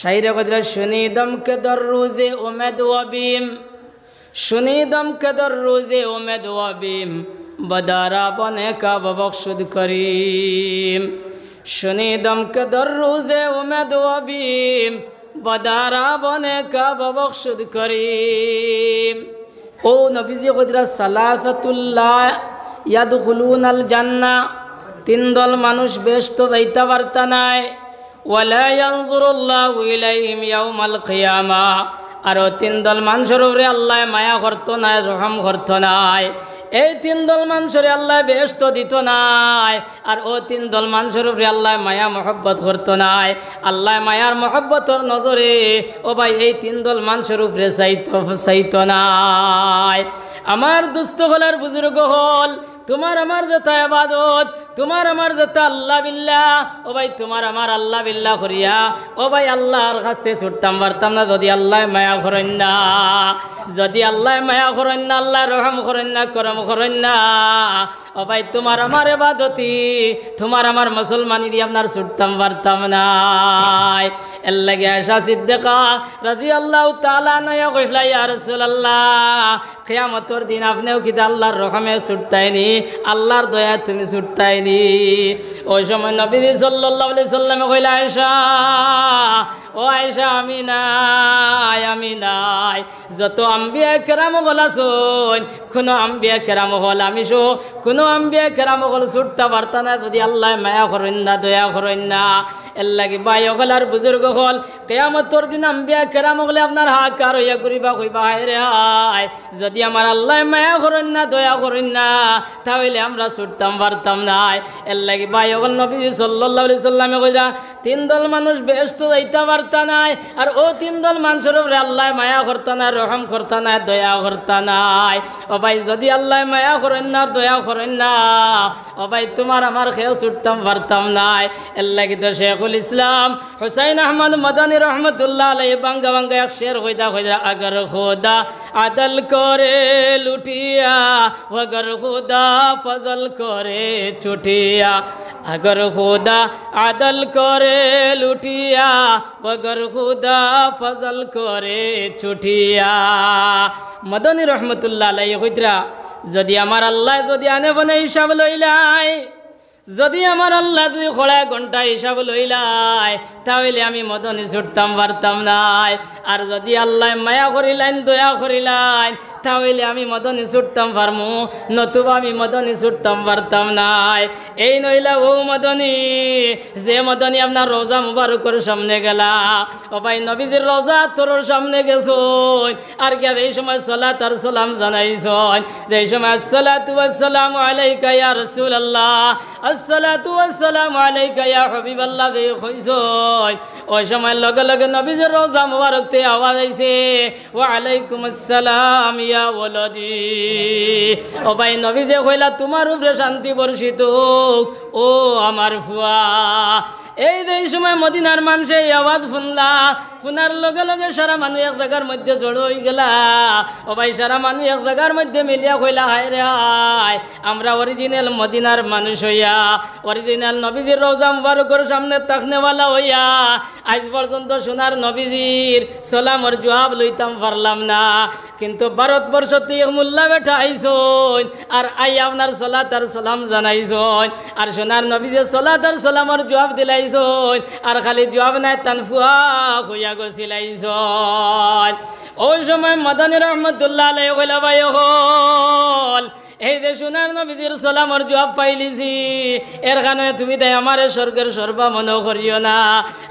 শাইরে কদরা শুনিদম কে দর রুজে উমেদ ওয়াবিম শুনিদম কে দর রুজে উমেদ ওয়াবিম বদারা বনে কা ববখশুদ করিম শুনিদম কে দর রুজে উমেদ ওয়াবিম বদারা বনে কা ববখশুদ করিম ও নবীজি কদরা সালাসাতুল্লাহ ইয়াদুখুলুন আল জান্না তিন দল মানুষ বেশ তো যাইতে নাই ওয়ালা ইয়ানজুরুল্লাহু ইলাইহিম ইয়াউমাল কিয়ামা আর তিন দল মানুষের উপরে আল্লাহ মায়া করত নাই রহম করত নাই এই তিন দল মানুষের আল্লাহ ব্যস্ত দিত নাই আর ও তিন দল মানুষের উপরে আল্লাহ মায়া মহব্বত করত নাই আল্লাহ মায়ার মহব্বতর নজরে ও ভাই এই তিন দল মানুষের উপরে চাইত চাইত নাই আমার দুস্থ হলার বুজুর্গ হল তোমার আমার দেতা আবাদত তোমার আমার যত আল্লাহ বিল্লা ও ভাই তোমার আমার আল্লাহ বিল্লা করিয়া ও ভাই আল্লাহর কাছে ছুটতাম পারতাম না যদি আল্লাহ মায়া করেন না যদি আল্লাহ মায়া করেন না আল্লাহ রহম করেন না করম করেন না ও ভাই তোমার আমার এবাদতি তোমার আমার মুসলমানি দিয়ে আপনার ছুটতাম পারতাম না এর লাগে আশা সিদ্দেকা রাজি আল্লাহ তালা নয় কইলা ইয়া রসুল্লাহ কেয়ামতর দিন আপনিও কিতা আল্লাহর রহমে ছুটতাইনি আল্লাহর দয়া তুমি ছুটতাই দিই ওই সময় নবীজি সাল্লাহ সাল্লামে কইলা আয়সা ও আয়সা আমি নাই আমি নাই যত আম্বিয়া খেরাম গলাছুন কোনো আম্বিয়া খেরাম হল আমি শো কোনো আম্বিয়া খেরাম হল ছুটতে পারত না যদি আল্লাহ মায়া করেন না দয়া করেন না এর লাগে বাই হল আর বুজুর্গ হল কেয়ামতর দিন আম্বিয়া খেরাম হলে আপনার হাকার হইয়া করিবা কইবা হায় রে হাই যদি আমার আল্লাহ মায়া করেন না দয়া করেন না তাহলে আমরা ছুটতাম পারতাম নাই এর লাগে বাই হল নবী সাল্লাহ সাল্লামে কইরা তিন দল মানুষ ব্যস্ত যাইতে পার করতা নাই আর ও তিন দল মানুষের উপরে আল্লাহ মায়া করতা নাই রহম করতা নাই দয়া করতা নাই ও ভাই যদি আল্লাহ মায়া করেন না দয়া করেন না ও ভাই তোমার আমার খেয়েও ছুটতাম পারতাম নাই এল্লা কিন্তু শেখুল ইসলাম হুসাইন আহমদ মদানী রহমতুল্লাহ আলাই বাঙ্গা বাঙ্গা এক শের হইদা হইদা আগর খোদা আদল করে লুটিয়া ওগর খোদা ফজল করে ছুটিয়া আগর খোদা আদল করে লুটিয়া মগর হুদা ফজল করে ছুটিয়া মদনী রহমতুল্লাহ লাই হুদরা যদি আমার আল্লাহ যদি আনে বনে হিসাব লইলাই যদি আমার আল্লাহ যদি খোলা ঘন্টা হিসাব লইলাই তাহলে আমি মদনী ছুটতাম পারতাম নাই আর যদি আল্লাহ মায়া করিলাইন দয়া করিলাইন কথা হইলে আমি মদনে ছুটতাম পারমু নতুবা আমি মদনে ছুটতাম পারতাম নাই এই নইলা ও মদনী যে মদনী আপনার রোজা মুবারকের সামনে গেলা ও ভাই নবীজির রোজা তোর সামনে গেছো আর কে এই সময় সোলা তার সালাম জানাইছ এই সময় আসসালা তু আসসালাম আলাইকা ইয়া রসুল আল্লাহ আসসালা তু আসসালাম আলাইকা ইয়া হবিব আল্লাহ দে হইছ ওই সময় লগে লগে নবীজির রোজা মুবারক তে আওয়াজ আইছে ওয়া আলাইকুম আসসালাম আলাইয়া ওলদি ও ভাই নবী যে কইলা তোমার উপরে শান্তি বর্ষিত ও আমার ফুয়া এই যে সময় মদিনার মানুষে এই আওয়াজ শুনলা শোনার লগে লগে সারা মানু এক জায়গার মধ্যে জড়ো হয়ে গেলা ও ভাই সারা মানু এক জায়গার মধ্যে মিলিয়া কইলা হায় রে হায় আমরা অরিজিনাল মদিনার মানুষ হইয়া অরিজিনাল নবীজির রোজা মুবারকর সামনে তাকনেওয়ালা হইয়া আজ পর্যন্ত সোনার নবীজির আর জবাব লইতাম পারলাম না কিন্তু ভারতবর্ষ তুই মোল্লা বেঠা আইসন আর আই আপনার সোলা তার সলাম জানাইছন আর সোনার নবীজের সোলা তার সোলামর জবাব দিলাই লাইছ আর খালি জবাব নাই তান ফুয়া হইয়া গছি ওই সময় মদনী রহমতুল্লাহ কইলা ভাই হল এই যে সোনার নবীদের সালামর জবাব পাইলিছি এর কারণে তুমি তাই আমার স্বর্গের সর্বা মনে করিও না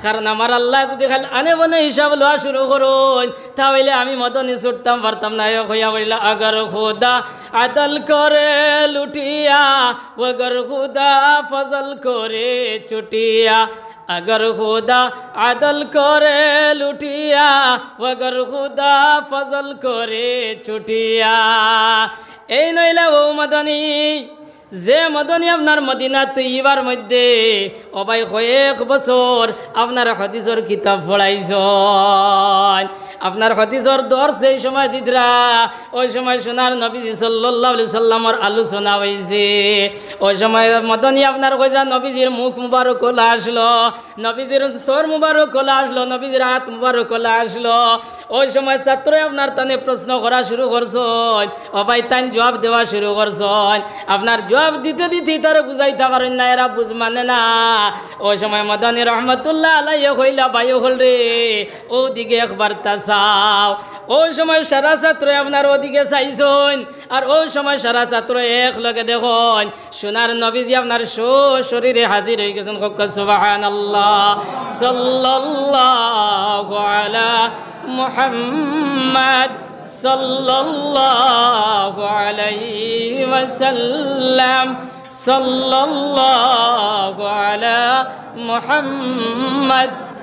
কারণ আমার আল্লাহ যদি খালি আনে বনে হিসাব লোয়া শুরু করুন তাহলে আমি মতনই ছুটতাম পারতাম না হইয়া বলিল আগর খোদা আদল করে লুটিয়া ওগর খুদা ফজল করে চুটিয়া আগর খুদা আদল করে লুটিয়া ওগর খুদা ফজল করে চুটিয়া এই নইলা ও মাদানি যে মদনী আপনার মদিনা তুইবার মধ্যে অবাই কয়েক বছর আপনার হদিসর কিতাব পড়াইছ আপনার হদিসর দর সেই সময় দিদরা ওই সময় সোনার নবীজি সাল্লাহ সাল্লামর আলোচনা হয়েছে ওই সময় মদনী আপনার কইরা নবীজির মুখ মুবারক খোলা আসলো নবীজির সর মুবারক খোলা আসলো নবীজির হাত মুবারক খোলা আসলো ওই সময় ছাত্র আপনার তানে প্রশ্ন করা শুরু করছেন অবাই তান জবাব দেওয়া শুরু করছেন আপনার জবাব দিতে দিতে তার বুঝাইতে পারেন না এরা বুঝ মানে না ওই সময় মদনী রহমতুল্লাহ আলাই হইলা বায়ু হল রে ও দিকে একবার তাস চাও ওই সময় সারা ছাত্র আপনার ওদিকে চাইছেন আর ওই সময় সারা ছাত্র এক লোকে দেখুন সোনার নবীজি আপনার সো শরীরে হাজির হয়ে গেছেন সুবাহান আল্লাহ সাল্লাল্লাহু মোহাম্মদ মুহাম্মদ সাল্লাল্লাহু আলাইহি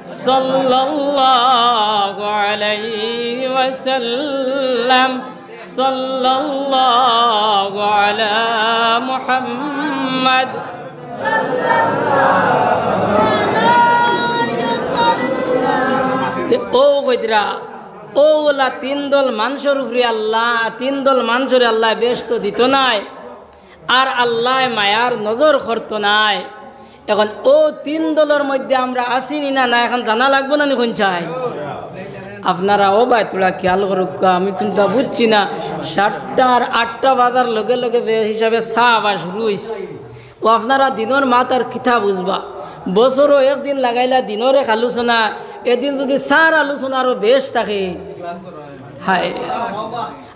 صلى الله عليه وسلم صلى الله على محمد صلى الله ও গৈদরা ওলা তিন দল মানুষের উপরে আল্লাহ তিন দল মানুষের আল্লাহ ব্যস্ত দিত নাই আর আল্লাহ মায়ার নজর করতো নাই এখন ও তিন দলের মধ্যে আমরা আসিনি না না এখন জানা লাগবো না নিখুন চাই আপনারা ও ভাই তোরা খেয়াল করুক আমি কিন্তু বুঝছি না সাতটা আর আটটা বাজার লগে লগে হিসাবে চা আবার রুইস ও আপনারা দিনের মাতার কিতা বুঝবা বছরও একদিন লাগাইলা দিনের এক আলোচনা এদিন যদি চার আলোচনা আরও বেশ থাকে হায়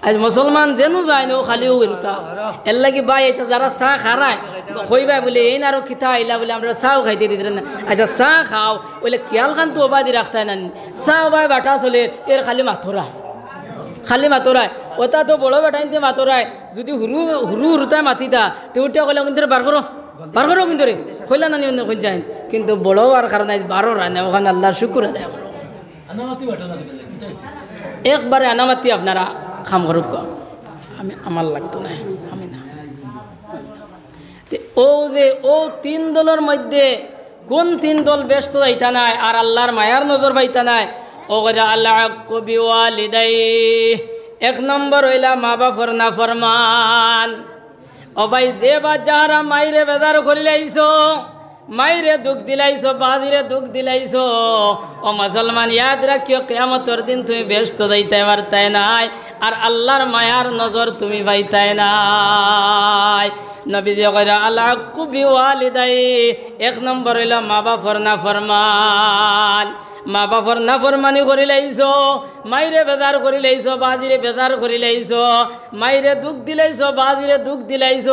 আজ মুসলমান যেন যায় না খালি বেরোতা এর লাগে বাই এটা যারা চাহ খারায় হইবা বলে এই না আরো খিতা আইলা বলে আমরা চাও খাইতে দিতে না আচ্ছা চাহ খাও বলে খেয়াল খান তো ওবাদি রাখতে না চাহ ওবাই বাটা চলে এর খালি মাথুরা খালি মাতোরায় ওটা তো বড় বেটাই তে মাতোরায় যদি হুরু হুরু হুরুতায় মাতিতা তো উঠে কলে কিন্তু বার করো বার করো কিন্তু রে খোলা নানি অন্য যায় কিন্তু বড় আর কারণে বারো রায় না ওখানে আল্লাহর শুকুর আদায় একবারে আনামাতি আপনারা খাম করুক আমি আমার লাগতো না আমি না ও যে ও তিন দলের মধ্যে কোন তিন দল ব্যস্ত যাইতা নাই আর আল্লাহর মায়ার নজর পাইতা নাই ও গজা আল্লাহ কবি ওয়ালিদাই এক নম্বর হইলা মা বাপর না ফরমান ও ভাই যে বা যারা মাইরে বেদার করিলাইছ মাইরে দুঃখ দিলাইছ বাজিরে দুঃখ দিলাইছ ও মুসলমান ইয়াদ রাখিও কেয়ামতর দিন তুমি ব্যস্ত দিতে পারতাই নাই আর আল্লাহর মায়ার নজর তুমি পাইতাই নাই নবীজি কইরা আল্লাহ কুবি ওয়ালিদাই এক নম্বর হইল মা বাপর না ফরমান মা বাপর নাফরমানি করি লাইছ মাইরে বেদার করি লাইছ বাজিরে বেদার করি লাইছ মাইরে দুঃখ দিলাইছ বাজিরে দুঃখ দিলাইছ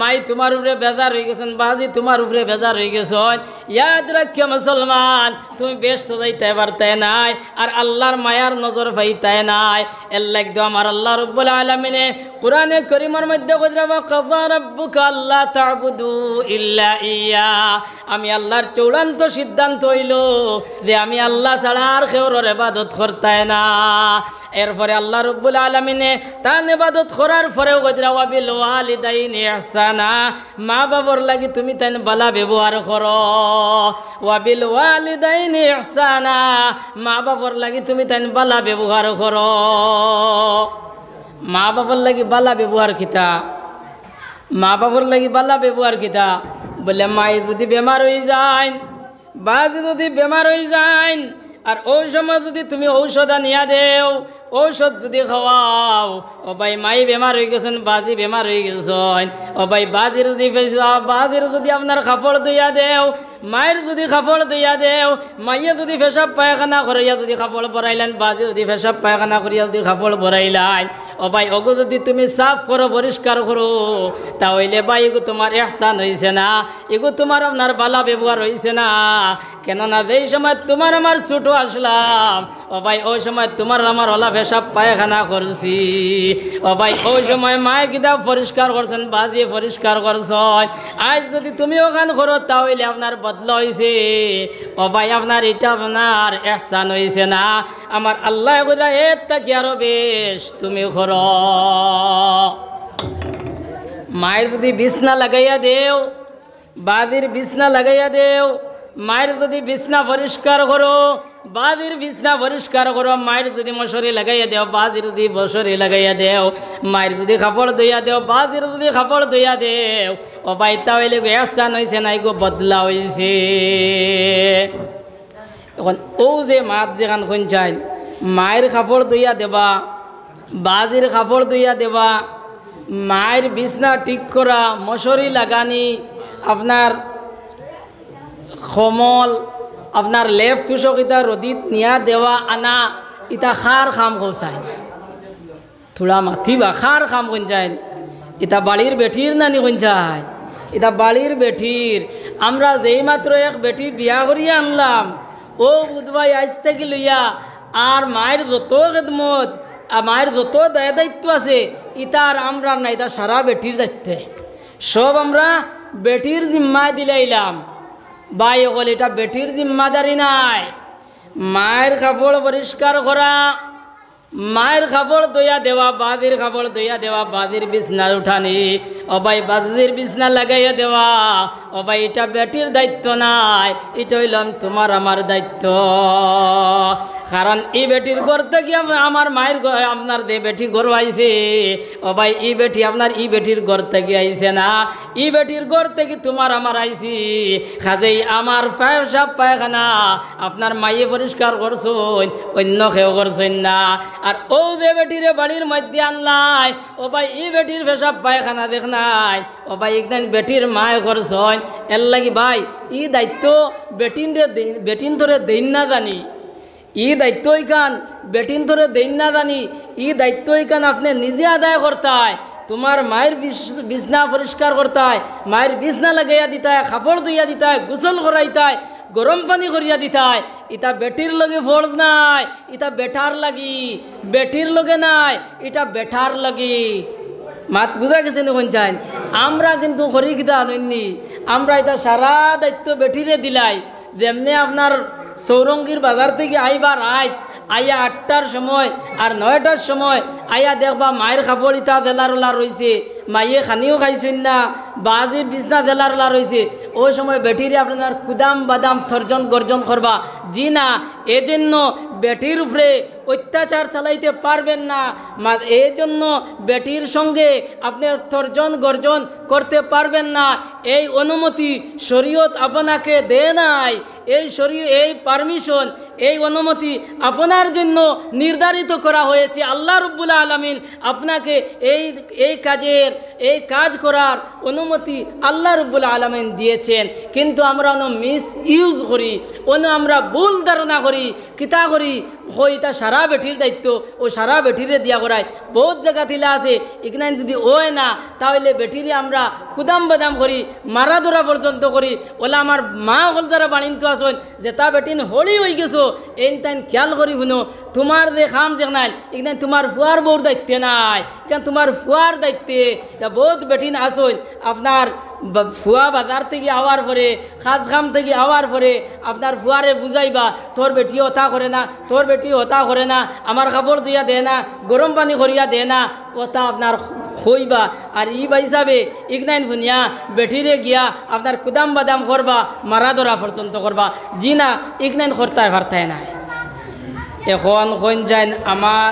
মাই তোমার উপরে বেজার হয়ে গেছেন বাজি তোমার উপরে বেজার হয়ে গেছ ইয়াদ রাখিও মুসলমান তুমি ব্যস্ত যাইতে পারতে নাই আর আল্লাহর মায়ার নজর পাইতাই নাই এর লাগতো আমার আল্লাহ রব্বুল আলমিনে কোরআনে করিমর মধ্যে আল্লাহ তাবুদু ইল্লা ইয়া আমি আল্লাহর চৌড়ান্ত সিদ্ধান্ত হইল যে আমি আল্লাহ ছাড়া আর কেউর এবাদত করতায় না এরপরে আল্লাহ রব্বুল আলমিনে তান এবাদত করার পরেও গজরাওয়াবিল ওয়ালিদাইন না মা বাবর লাগি তুমি তাই বালা ব্যবহার করো ওয়াবিল ওয়ালিদাইন না মা বাবর লাগি তুমি তাই বালা ব্যবহার করো মা বাবর লাগি বালা ব্যবহার কিতা মা বাবর লাগি বালা ব্যবহার কিতা বলে মাই যদি বেমার হয়ে যায় বাজে যদি বেমার হয়ে যায় আর ওই সময় যদি তুমি ঔষধ নিয়া দেও ঔষধ যদি খাওয়াও ও ভাই মাই বেমার হয়ে গেছেন বাজি বেমার হয়ে গেছেন ও ভাই বাজির যদি বাজির যদি আপনার কাপড় দইয়া দেও মায়ের যদি কাপড় দইয়া দেও মাইয়ে যদি ফেসাব পায়খানা করিয়া যদি কাপড় ভরাইলেন বাজি যদি ফেসাব পায়খানা করিয়া যদি কাপড় ভরাইলেন ও ভাই ওগো যদি তুমি সাফ করো পরিষ্কার করো তাহলে ভাই এগো তোমার এহসান হয়েছে না এগো তোমার আপনার বালা ব্যবহার হয়েছে না কেননা এই সময় তোমার আমার ছুটো আসলাম ও ভাই ওই সময় তোমার আমার ওলা ভেসাব পায়খানা করছি ও ভাই ওই সময় মায়ে কিতাব পরিষ্কার করছেন বাজিয়ে পরিষ্কার করছেন আজ যদি তুমি ওখান করো তাহলে আপনার বদলা হয়েছে ও ভাই আপনার এটা আপনার এহসান হয়েছে না আমার আল্লাহ এর তাকে আরো বেশ তুমি করো মায়ের যদি বিছনা লাগাইয়া দেও বাদির বিছনা লাগাইয়া দেও মায়ের যদি বিছনা পরিষ্কার করো বাজির বিছনা পরিষ্কার করো মায়ের যদি মশারি লাগাইয়া দেও বাজির যদি মশারি লাগাইয়া দেও মায়ের যদি খাপড় ধুইয়া দেও বাজির যদি খাপড় ধুইয়া দেও ও বাইতা হইলে গো এসান হয়েছে নাই গো বদলা হয়েছে এখন ও যে মাছ যেখান খুঁজাইন মায়ের খাপড় ধুইয়া দেবা বাজির কাপড় ধুইয়া দেওয়া মায়ের বিছনা ঠিক করা মশরি লাগানি আপনার সমল আপনার লেপ তুষক ইতা রদিত নিয়া দেওয়া আনা ইতা খার খাম কৌসাই থোড়া বা খার খাম কঞ্চাই ইতা বাড়ির বেঠির নানি কঞ্চাই ইতা বাড়ির বেঠির আমরা যেই মাত্র এক বেঠি বিয়া করিয়া আনলাম ও বুধবাই আইস থেকে লইয়া আর মায়ের যত খেদমত মায়ের যত দায় দায়িত্ব আছে আর আমরা নাই তা সারা বেটির দায়িত্বে সব আমরা বেটির জিম্মায় দিলাইলাম বাই অকল এটা বেটির জিম্মাদারি নাই মায়ের কাপড় পরিষ্কার করা মায়ের খাবর দইয়া দেওয়া বাদির খাবর দইয়া দেওয়া বাদির বিছনা উঠানি অবাই বাজির বিছনা লাগাইয়া দেওয়া অবাই এটা বেটির দায়িত্ব নাই এটা হইলাম তোমার আমার দায়িত্ব কারণ এই বেটির গড়তে কি আমার মায়ের আপনার দে বেটি গড় আইছে অবাই ই বেটি আপনার ই বেটির গড় থেকে আইছে না ই বেটির গড় থেকে তোমার আমার আইছি খাজেই আমার পায়সাব পায়খানা আপনার মাইয়ে পরিষ্কার করছুন অন্য কেউ করছেন না আর ও যে বেটিরে বাড়ির মধ্যে আনলাই ও ভাই ই বেটির পেশাব পায়খানা দেখ নাই ও ভাই একদিন বেটির মায় খরচ হয় এর লাগি ভাই ই দায়িত্ব বেটিন বেটিন ধরে দেন না জানি ই দায়িত্ব ইখান বেটিন ধরে দেন না জানি ই দায়িত্ব ইখান আপনি নিজে আদায় করতায় তোমার মায়ের বিছনা পরিষ্কার করতায় মায়ের বিছনা লাগাইয়া দিতায় খাপড় ধুইয়া দিতায় গোসল করাইতায় গরম পানি করিয়া দিতাই ইটা বেটির লগে ফোর্স নাই ইটা বেটার লাগি বেটির লগে নাই এটা বেটার লাগি মাত বুঝা গেছে এখন চাই আমরা কিন্তু হরি কিতা আনন্দি আমরা এটা সারা দায়িত্ব বেটিরে দিলাই যেমনি আপনার সৌরঙ্গীর বাজার থেকে আইবার আয় আয়া আটটার সময় আর নয়টার সময় আয়া দেখবা মায়ের কাপড় ইতা ওলা রয়েছে মাইয়ে খানিও খাইছেন না বাজি বিছনা জেলারোলা রয়েছে ওই সময় বেটিরে আপনার কুদাম বাদাম থর্জন গর্জন করবা জি না এজন্য বেটির উপরে অত্যাচার চালাইতে পারবেন না এই জন্য বেটির সঙ্গে আপনি তর্জন গর্জন করতে পারবেন না এই অনুমতি শরীয়ত আপনাকে দেয় নাই এই শরীয় এই পারমিশন এই অনুমতি আপনার জন্য নির্ধারিত করা হয়েছে আল্লাহ রব্বুল আলমিন আপনাকে এই এই কাজের এই কাজ করার অনুমতি আল্লাহ রব্বুল আলমিন দিয়েছেন কিন্তু আমরা অন্য মিস ইউজ করি অন্য আমরা ভুল ধারণা করি করি কিতা করি হই তা সারা বেঠির দায়িত্ব ও সারা বেঠিরে দিয়া করায় বহুত জায়গা থিলা আছে এখানে যদি ওয়ে না তাহলে বেঠিরে আমরা কুদাম বাদাম করি মারাধরা পর্যন্ত করি ওলা আমার মা হল যারা বাণিজ্য আসেন যে তা বেটিন হলি হয়ে গেছো এন তাইন খেয়াল করি শুনো তোমার যে খাম যে নাই এখানে তোমার ফুয়ার বউর দায়িত্বে নাই এখানে তোমার ফুয়ার দায়িত্বে বহুত বেটিন আসেন আপনার ফুয়া বাজার থেকে আওয়ার পরে খাসগাম থেকে আওয়ার পরে আপনার ফুয়ারে বুঝাইবা তোর বেটি হতা করে না তোর বেটি হতা করে না আমার কাপড় দিয়া দে না গরম পানি করিয়া দে না ওটা আপনার হইবা আর ই বা হিসাবে ইগনাইন ফুনিয়া বেটিরে গিয়া আপনার কুদাম বাদাম করবা মারা ধরা পর্যন্ত করবা জি না ইগনাইন করতায় ভারতায় না এখন হইন যাইন আমার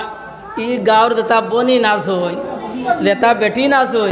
ই গাঁৱৰ দেউতা বনি নাচ হয় দেতা বেটি নাচ হয়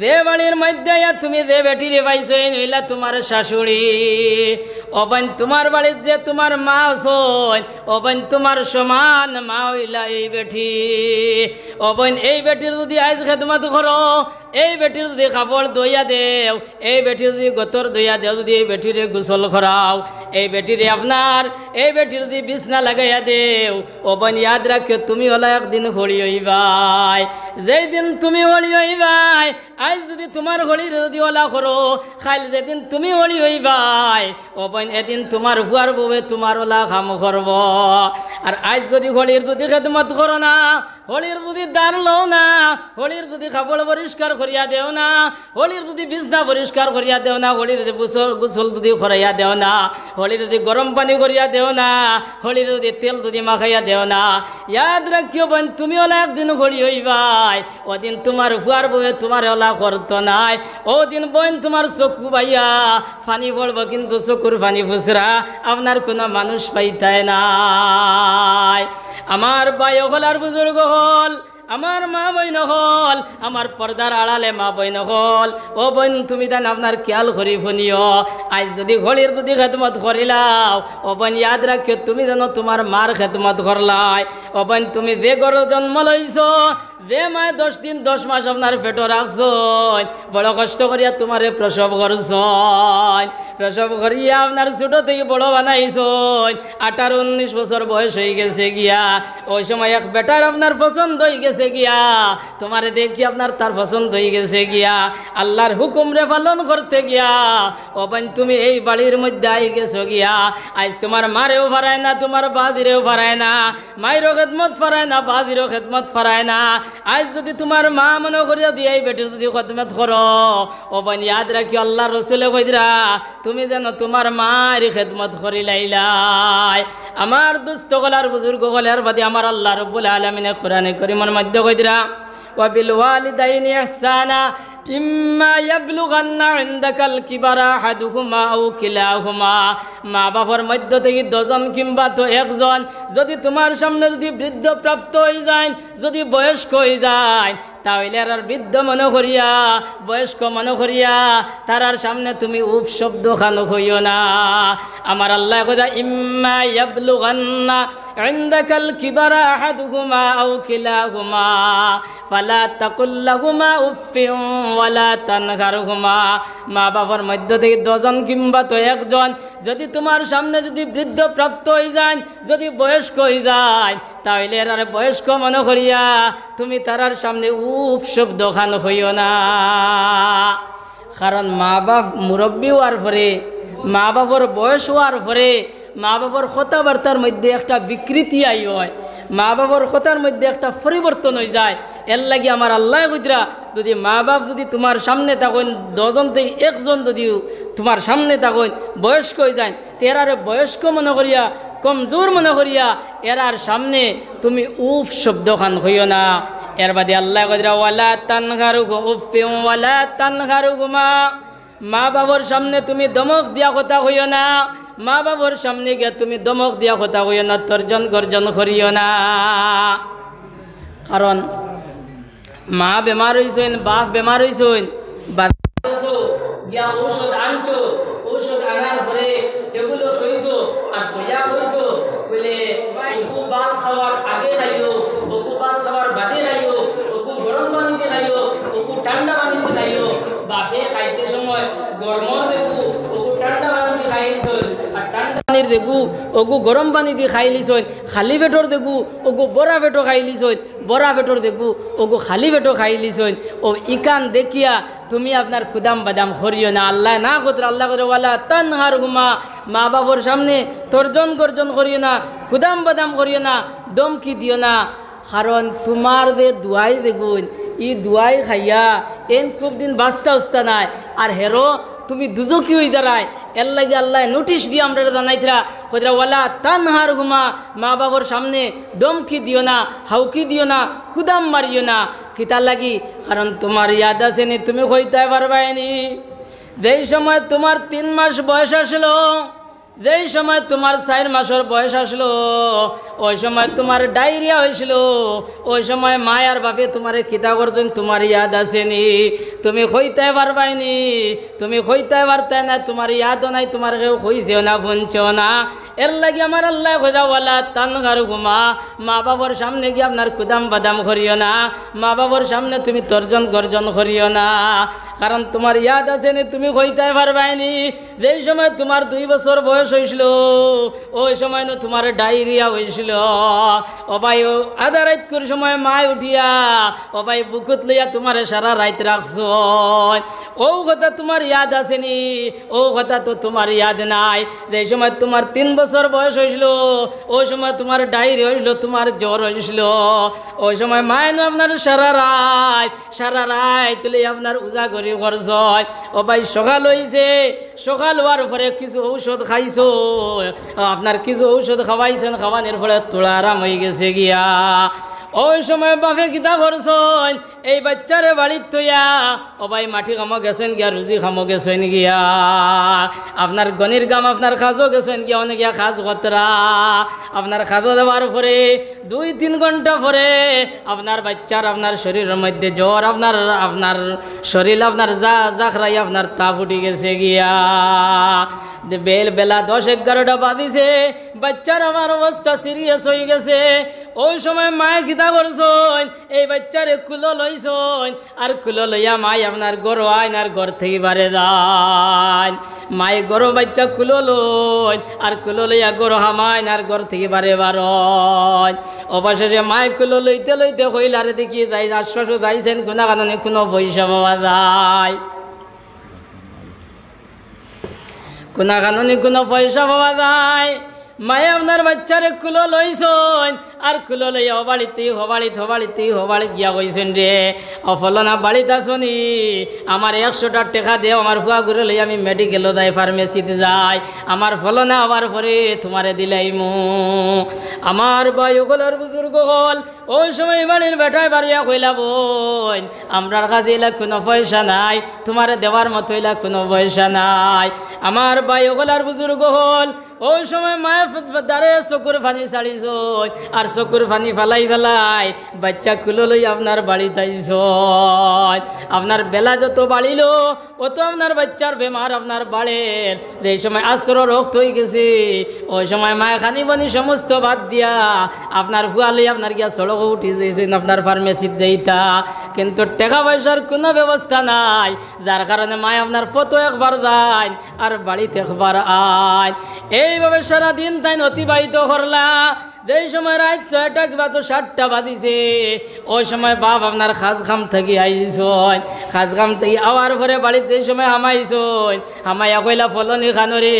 যে মধ্যে তুমি যে বেটিরে পাইছো নইলা তোমার শাশুড়ি অবন তোমার বাড়ির যে তোমার মা আছেন অবন তোমার সমান মা হইলা এই বেটি অবন এই বেটির যদি আইজ খেদমত করো এই বেটির যদি কাপড় দইয়া দেও এই বেটির যদি গোতর দইয়া দেও যদি এই বেটিরে গোসল করাও এই বেটিরে আপনার এই বেটির যদি বিছনা লাগাইয়া দেও অবন ইয়াদ রাখিও তুমি হলো একদিন হরি হইবাই যেই দিন তুমি হরি হইবাই আজ যদি তোমার হলি যদি ওলা করো খাইল যেদিন তুমি হলি ও বোন এদিন তোমার হুয়ার বউ তোমার ওলা খাম করব আর আজ যদি হলির যদি খেদমত করো না হোলির যদি দান লও না হোলির যদি কাপড় পরিষ্কার করিয়া দেও না হোলির যদি বিছনা পরিষ্কার করিয়া দেও না হোলির যদি গুসল গুসল যদি করাইয়া দেও না হোলির যদি গরম পানি করিয়া দেও না হোলির যদি তেল যদি মাখাইয়া দেও না ইয়াদ রাখিও বোন তুমি ওলা একদিন ঘড়ি হইবাই ওদিন তোমার ফুয়ার বউয়ে তোমার ওলা করতো নাই ওদিন বোন তোমার চকু ভাইয়া ফানি পড়ব কিন্তু চকুর ফানি ফুসরা আপনার কোনো মানুষ পাইতায় না আমার বায়ু হলার বুজুর্গ হল আমার মা বইন হল আমার পর্দার আড়ালে মা বইন হল ও বইন তুমি দেন আপনার খেয়াল করি ফুনিও আজ যদি ঘড়ির যদি খেদমত করিলাও ও বোন ইয়াদ রাখিও তুমি যেন তোমার মার খেদমত করলাই ও বোন তুমি যে গর জন্ম লইছ যে মা দশ দিন দশ মাস আপনার পেটো রাখছ বড় কষ্ট করিয়া তোমারে প্রসব করছ প্রসব করিয়া আপনার ছোট থেকে বড় বানাইছ আঠারো উনিশ বছর বয়স হয়ে গেছে গিয়া ওই সময় এক বেটার আপনার পছন্দ হয়ে গেছে গিয়া তোমারে দেখি আপনার তার পছন্দ হয়ে গেছে গিয়া আল্লাহর হুকুম রে পালন করতে গিয়া ওপেন তুমি এই বাড়ির মধ্যে আই গেছো গিয়া আজ তোমার মারেও ফারায় না তোমার বাজিরেও ফারায় না মায়েরও খেদমত ফারায় না বাজিরও খেদমত ফারায় না আজ যদি তোমার মা মনে করিয়া দিয়ে এই বেটে যদি খতমেত করো ও বোন ইয়াদ রাখি আল্লাহ রসুলে কইরা তুমি যেন তোমার মায়ের খেদমত করি লাইলাই আমার দুস্থ গলার বুজুর্গ গলার বাদে আমার আল্লাহ রবুল আলমিনে কোরআনে করিমর মধ্যে কইরা ওয়াবিল ওয়ালিদাইনি ইহসানা ও মা দজন একজন যদি তোমার সামনে যদি বৃদ্ধ প্রাপ্ত হয়ে যায় যদি বয়স্ক হয়ে যায় তাহলে আর বৃদ্ধ মনে করিয়া বয়স্ক মনে করিয়া তারার সামনে তুমি উপ শব্দ খানো হইও না আমার আল্লাহ কথা ইম্মা ইয়াবলুগান্না عندك الكبر أحدهما أو كلاهما فلا تقل لهما أف ولا تنهرهما মা বাবার মধ্য থেকে দজন কিংবা তো একজন যদি তোমার সামনে যদি বৃদ্ধ প্রাপ্ত হয়ে যায় যদি বয়স্ক হয়ে যায় তাহলে আর বয়স্ক মনে করিয়া তুমি তার সামনে উপ শব্দ খান হইও না কারণ মা বাপ মুরব্বী হওয়ার পরে মা বাবার বয়স হওয়ার পরে মা বাবার কথাবার্তার মধ্যে একটা বিকৃতি আই হয় মা বাবার কথার মধ্যে একটা পরিবর্তন হয়ে যায় এর লাগে আমার আল্লাহ বুঝরা যদি মা বাপ যদি তোমার সামনে থাকেন দশজন থেকে একজন যদিও তোমার সামনে থাকেন বয়স্ক হয়ে যায় তেরারে বয়স্ক মনে করিয়া কমজোর মনে করিয়া এরার সামনে তুমি উফ শব্দ খান হইও না এর বাদে আল্লাহ কদরা ওয়ালা তান উফে ওয়ালা তান গুমা মা বাবার সামনে তুমি দমক দিয়া কথা হইও না মা বাবার সামনে গিয়া তুমি দমক দিয়া কথা কইও না তর্জন গর্জন করিও না কারণ মা বেমার হইছেন বাপ বেমার হইছেন ঔষধ আনছো ঔষধ আনার পরে এগুলো আর তৈয়া কইছো বলে খাওয়ার আগে খাওয়ার বাদে গরম পানিতে ঠান্ডা পানিতে বাপে দেখু অগু গরম পানি দি খাই লিছইন খালি পেটর দেখু অগু বড়া পেটো খাই লিছইন বড়া পেটর দেখু অগু খালি পেটো খাই লিছইন ও ইকান দেখিয়া তুমি আপনার কুদাম বাদাম হরিও না আল্লাহ না কতরা আল্লাহ করে ওয়ালা তান হার ঘুমা মা বাবর সামনে তর্জন গর্জন করিও না কুদাম বাদাম করিও না দমকি দিও না কারণ তোমার দে দুয়াই দেখুন ই দুয়াই খাইয়া এন খুব দিন বাঁচতা উস্তা নাই আর হেরো তুমি কি হই দাঁড়ায় এর লাগে আল্লাহ নোটিশ দিয়ে আমরা জানাইতরা ওলা তান তানহার ঘুমা মা বাবার সামনে ডমকি দিও না হাউকি দিও না কুদাম মারিও না কিতার লাগি কারণ তোমার ইয়াদ আছে নি তুমি হইতে পারবাইনি যেই সময় তোমার তিন মাস বয়স আসলো যেই সময় তোমার চার মাসের বয়স আসলো ওই সময় তোমার ডায়রিয়া হয়েছিল ওই সময় মায়ার বাপে তোমার কিতাব করছেন তোমার ইয়াদ আসেনি তুমি হইতে পারবাইনি তুমি হইতে পারতে না তোমার ইয়াদও নাই তোমার কেউ হইছেও না বুনছেও না এর লাগে আমার আল্লাহ খোঁজাওয়ালা তানগার ঘুমা মা বাবার সামনে গিয়ে আপনার কুদাম বাদাম করিও না মা বাবার সামনে তুমি তর্জন গর্জন করিও না কারণ তোমার ইয়াদ আছে নি তুমি কইতে পারবাইনি যেই সময় তোমার দুই বছর বয়স হয়েছিল ওই সময় না তোমার ডায়রিয়া হয়েছিল অবাই আধা রাত করে সময় মায় উঠিয়া অবাই বুকুত লইয়া তোমার সারা রাত রাখছ ও কথা তোমার ইয়াদ আছে নি ও কথা তো তোমার ইয়াদ নাই যেই সময় তোমার তিন বছর বয়স হয়েছিল ওই সময় তোমার ডায়রি হয়েছিল তোমার জ্বর হয়েছিল ওই সময় মায় আপনার সারা রাত সারা রাত তুলে আপনার উজা করি তুমি হয় ও ভাই সকাল হইছে সকাল হওয়ার পরে কিছু ঔষধ খাইছো আপনার কিছু ঔষধ খাওয়াইছেন খাওয়ানোর ফলে তোলা আরাম হয়ে গেছে গিয়া ওই সময় বাপে কিতা করছেন এই বাচ্চারে বাড়ির তৈয়া ও ভাই মাটি খামো গেছেন গিয়া রুজি খামো গেছেন গিয়া আপনার গনির গাম আপনার খাজও গেছেন গিয়া অনেক গিয়া খাজ কতরা আপনার খাজও দেওয়ার পরে দুই তিন ঘন্টা পরে আপনার বাচ্চার আপনার শরীরের মধ্যে জ্বর আপনার আপনার শরীর আপনার যা জাখরাই আপনার তাপ ফুটি গেছে গিয়া যে বেল বেলা দশ এগারোটা বাঁধিছে বাচ্চার আমার অবস্থা সিরিয়াস হয়ে গেছে ওই সময় মায়ে গীতা করছেন এই বাচ্চার কুলো লইছেন আর কুলো লইয়া মাই আপনার গরো আইন আর ঘর থেকে বারে দান মাই গরো বাচ্চা কুলো লইন আর কুলো লইয়া গরো হামাইন আর ঘর থেকে বারে বার অবশেষে মাই কুলো লইতে লইতে আর দেখি যাই আশ্বাসও যাইছেন কোনো কারণে কোনো পয়সা পাওয়া যায় কোনো কানুনি কোনো পয়সা পাওয়া যায় মায়ে আপনার বাচ্চারে কুলো লইছেন আর কুলো লই অবাড়িতে হবাড়িত হবাড়িতে হবাড়িত গিয়া কইছেন রে অফলনা বাড়িত আসনি আমার একশোটা টেকা দে আমার ফুয়া ঘুরে লই আমি মেডিকেলও যাই ফার্মেসিতে যাই আমার ফলনা আবার পরে তোমারে দিলাই মু আমার বায়ুগুলোর বুজুর্গ হল ওই সময় বাড়ির বেটায় বাড়িয়া কইলা বোন আমরার কাছে এলাক কোনো পয়সা নাই তোমারে দেওয়ার মতো এলাক কোনো পয়সা নাই আমার বায়ুগুলার বুজুর্গ হল ওই সময় মায়ের দ্বারে চকুর ফানি ছাড়িছ আর চকুর ফানি ফেলাই ফেলাই বাচ্চা খুলো লই আপনার বাড়িতে আইস আপনার বেলা যত বাড়িল অত আপনার বাচ্চার বেমার আপনার বাড়ের এই সময় আশ্র রক্ত হয়ে গেছে ওই সময় মায়ের খানি বানি সমস্ত বাদ দিয়া আপনার ফুয়ালি আপনার গিয়া সড়ক উঠি যাইছেন আপনার ফার্মেসিত যাইতা কিন্তু টাকা পয়সার কোনো ব্যবস্থা নাই যার কারণে মায় আপনার ফটো একবার যায় আর বাড়িতে একবার আয় এই এইভাবে দিন তাই অতিবাহিত করলা যেই সময় রাত ছয়টা কিবা তো সাতটা বাজিছে ওই সময় বাপ আপনার খাস খাম থাকি আইস খাস খাম থাকি আওয়ার পরে বাড়িতে যেই সময় হামাইস হামাইয়া কইলা ফলনি খানো রে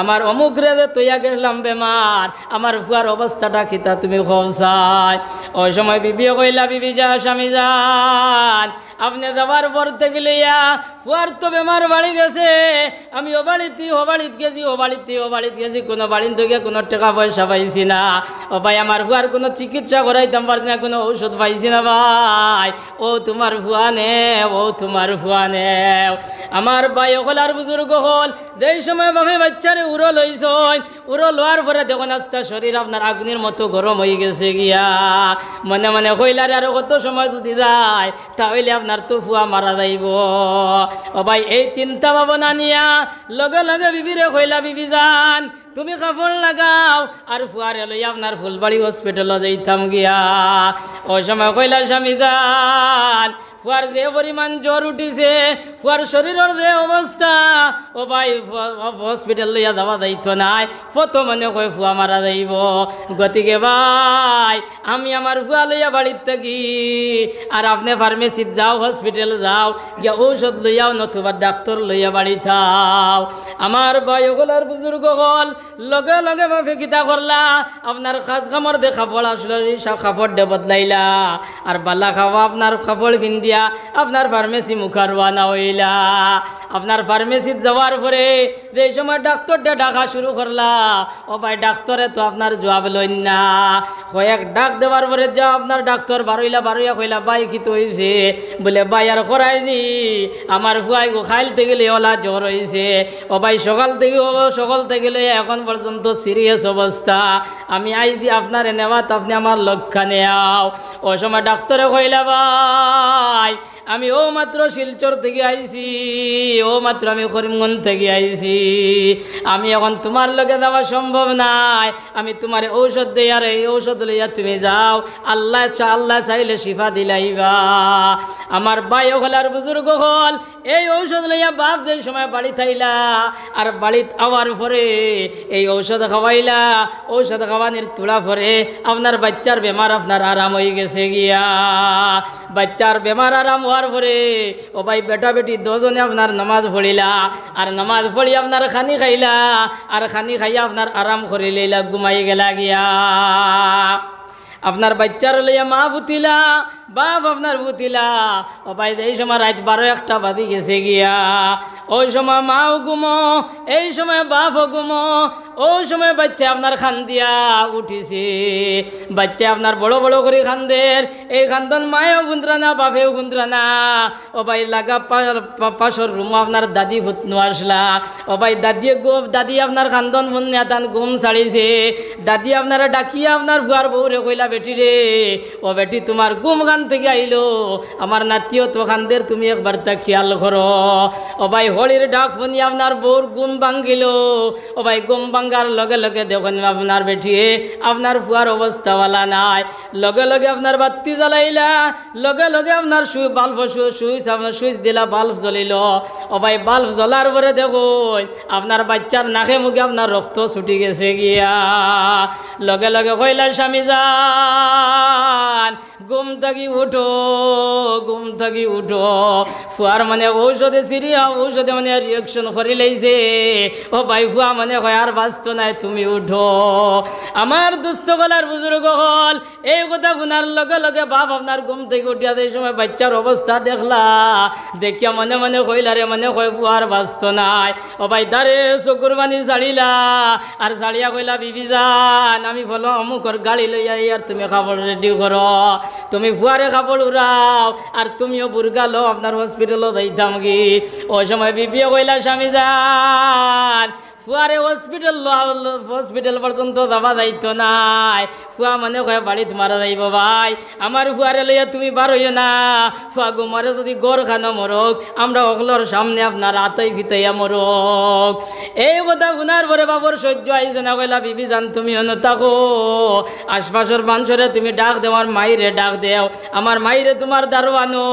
আমার অমুক রে তৈয়া গেছিলাম বেমার আমার ফুয়ার অবস্থাটা খিতা তুমি খবসায় ওই সময় বিবিয়ে কইলা বিবি যা স্বামী যান আপনি যাওয়ার পর থেকে লইয়া ফুয়ার তো বেমার বাড়ি গেছে আমি ও বাড়িতে ও বাড়িত গেছি ও বাড়িতে ও বাড়িত গেছি কোনো বাড়ি থেকে কোনো টাকা পয়সা পাইছি না ও ভাই আমার ফুয়ার কোনো চিকিৎসা করাইতাম পারছি না কোনো ঔষধ পাইছি না ভাই ও তোমার ফুয়া নে ও তোমার ফুয়া নে আমার ভাই হল বুজুর্গ হল যেই সময় বামে বাচ্চারে উড়ো লইছ উরো লোয়ার পরে দেখুন আস্তা শরীর আপনার আগুনের মতো গরম হয়ে গেছে গিয়া মনে মনে কইলারে আরো কত সময় যদি যায় তাহলে আপনার ফুয়া মারা যাইব ও ভাই এই চিন্তা ভাবনা নিয়া লগে লগে বিবিরে কইলা বিবি যান তুমি কাপড় লাগাও আর ফুয়ারে লই আপনার ফুলবাড়ি হসপিটালে যাইতাম গিয়া ও সময় কইলা স্বামী যান ফুয়ার যে পরিমাণ জ্বর উঠিছে ফুয়ার শরীরের যে অবস্থা ও ভাই হসপিটাল লইয়া যাওয়া দায়িত্ব নাই ফতো মানে কয় ফুয়া মারা যাইব গতিকে ভাই আমি আমার ফুয়া লইয়া বাড়ির থাকি আর আপনি ফার্মেসিত যাও হসপিটাল যাও গিয়া ঔষধ লইয়াও নতুবা ডাক্তার লইয়া বাড়ি থাও আমার ভাই ওগুলো আর বুজুর্গ হল লগে লগে ভাবে গীতা করলা আপনার খাস কামর দেখা পড়া আসলো সব কাপড় দে বদলাইলা আর বালা খাওয়া আপনার কাপড় পিন্দিয়া আপনার ফার্মেসি মুখার রওনা হইলা আপনার ফার্মেসিত যাওয়া হওয়ার পরে যে সময় ডাক্তারটা ডাকা শুরু করলা ও ভাই ডাক্তারে তো আপনার জবাব লইন না কয়েক ডাক দেওয়ার পরে যা আপনার ডাক্তার বারোইলা বারোইয়া কইলা বাই কি তো হয়েছে বলে বাই আর করাইনি আমার ফুয়াই গো খাইল থেকে ওলা জ্বর হয়েছে ও ভাই সকাল থেকে ও সকাল থেকে এখন পর্যন্ত সিরিয়াস অবস্থা আমি আইছি নেওয়া তো আপনি আমার লক্ষ্য নেও ও সময় ডাক্তারে কইলা ভাই আমি ও মাত্র শিলচর থেকে আইসি ও মাত্র আমি করিমগঞ্জ থেকে আইসি আমি এখন তোমার লোকে দেওয়া সম্ভব নাই আমি তোমার ঔষধ দেই আর এই ঔষধ লইয়া তুমি যাও আল্লাহ চা আল্লাহ চাইলে শিফা দিলাইবা আমার বাই হলার বুজুর্গ হল এই ঔষধ লইয়া বাপ যে সময় বাড়ি থাইলা আর বাড়িত আওয়ার পরে এই ঔষধ খাওয়াইলা ঔষধ খাওয়ানির তোলা পরে আপনার বাচ্চার বেমার আপনার আরাম হয়ে গেছে গিয়া বাচ্চার বেমার আরাম হওয়া দেওয়ার পরে ও ভাই বেটা বেটি দুজনে আপনার নামাজ পড়িলা আর নামাজ পড়ি আপনার খানি খাইলা আর খানি খাইয়া আপনার আরাম করে লইলা ঘুমাই গেলা গিয়া আপনার বাচ্চার লইয়া মা পুতিলা বাপ আপনার বুতিলা ও ভাই এই সময় রাত বারো একটা বাদি গেছে গিয়া ওই সময় মাও ঘুমো এই সময় বাপ ঘুমো ওই সময় বাচ্চা আপনার খান দিয়া উঠিছে বাচ্চা আপনার বড় বড় করে খানদের এই খানদন মায়েও গুন্দ্রা না বাপেও গুন্দ্রা না ও ভাই লাগা পাশর রুম আপনার দাদি ফুতনু আসলা ও ভাই দাদি দাদি আপনার খান্দন ফুন তান ঘুম ছাড়িছে দাদি আপনারা ডাকিয়া আপনার ভুয়ার বউরে কইলা বেটি রে ও বেটি তোমার ঘুম খান ওখান থেকে আইলো আমার নাতিও তো ওখানদের তুমি একবার তা খেয়াল করো ও ভাই হলির ডাক শুনি আপনার বোর গুম ভাঙ্গিল ও ভাই গুম ভাঙ্গার লগে লগে দেখুন আপনার বেঠিয়ে আপনার ফুয়ার বলা নাই লগে লগে আপনার বাতি জ্বালাইলা লগে লগে আপনার সুই বাল্ব সুইচ আপনার সুইচ দিলা বাল্ব জ্বলিল ও ভাই বাল্ব জ্বলার পরে দেখুন আপনার বাচ্চার নাকে মুখে আপনার রক্ত ছুটি গেছে গিয়া লগে লগে কইলা স্বামী যান ঘুম থাকি উঠো ঘুম থাকি উঠো ফুয়ার মানে ঔষধে সিরিয়া ঔষধে মানে রিয়েকশন করে লাইছে ও ভাই ফুয়া মানে হয় আর বাঁচতো নাই তুমি উঠো আমার দুস্থ গলার বুজুর্গ হল এই কথা শোনার লগে লগে বাপ আপনার ঘুম থেকে উঠিয়া সেই সময় বাচ্চার অবস্থা দেখলা দেখিয়া মনে মনে কইলারে মনে কয় ফুয়ার বাঁচতো নাই ও ভাই দারে চকুর বানি জাড়িলা আর জাড়িয়া কইলা বিবি যান আমি বলো অমুকর গাড়ি লইয়া ইয়ার তুমি খাবার রেডি করো তুমি ভুয়ারে কাপড় উড়াও আর তুমিও লো আপনার হসপিটালও দিতাম কি ওই সময় বিবিও কইলা স্বামী যান ফুয়ারে হসপিটাল হসপিটাল পর্যন্ত যাবা যাইতো নাই ফুয়া মানে কয়ে বাড়িত মারা যাইব ভাই আমার ফুয়ারে লইয়া তুমি বার না ফুয়া গুমারে যদি গড় খানো মরক আমরা অগলোর সামনে আপনার আতাই ফিতাইয়া মরক এই কথা শুনার পরে বাবর সহ্য আইছে না কইলা বিবি জান তুমি অন্য থাকো আশপাশের মানুষরে তুমি ডাক দেও আমার মাইরে ডাক দেও আমার মাইরে তোমার দারোয়ানো